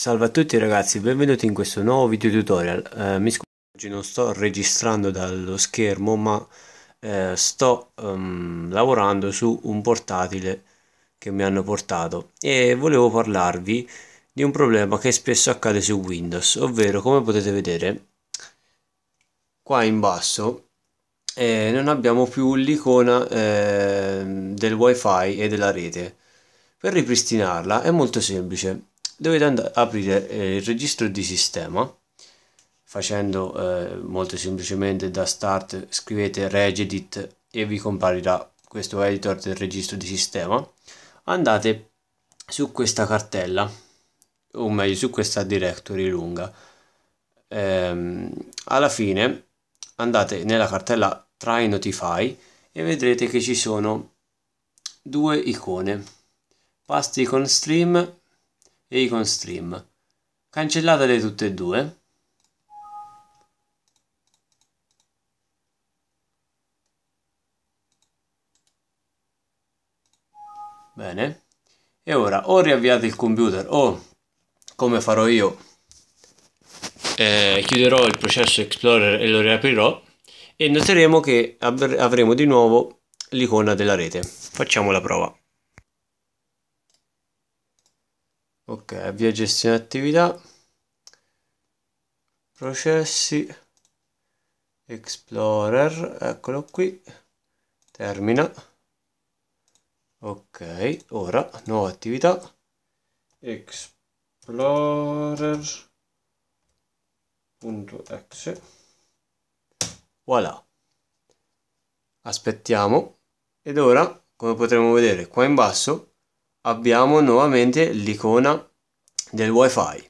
Salve a tutti ragazzi, benvenuti in questo nuovo video tutorial. Eh, mi scuso, oggi non sto registrando dallo schermo, ma eh, sto um, lavorando su un portatile che mi hanno portato e volevo parlarvi di un problema che spesso accade su Windows, ovvero come potete vedere qua in basso eh, non abbiamo più l'icona eh, del wifi e della rete. Per ripristinarla è molto semplice dovete andare, aprire eh, il registro di sistema facendo eh, molto semplicemente da start scrivete regedit e vi comparirà questo editor del registro di sistema andate su questa cartella o meglio su questa directory lunga ehm, alla fine andate nella cartella try notify e vedrete che ci sono due icone past icon stream e icon stream. Cancellatele tutte e due. Bene. E ora o riavviate il computer o, come farò io, eh, chiuderò il processo Explorer e lo riaprirò e noteremo che avremo di nuovo l'icona della rete. Facciamo la prova. ok avvia gestione attività processi explorer eccolo qui termina ok ora nuova attività explorer.exe voilà aspettiamo ed ora come potremo vedere qua in basso abbiamo nuovamente l'icona del wifi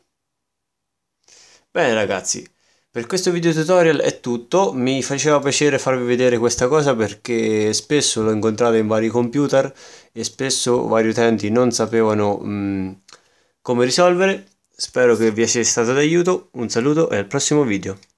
bene ragazzi per questo video tutorial è tutto mi faceva piacere farvi vedere questa cosa perché spesso l'ho incontrata in vari computer e spesso vari utenti non sapevano mh, mm, come risolvere spero che vi sia stato d'aiuto un saluto e al prossimo video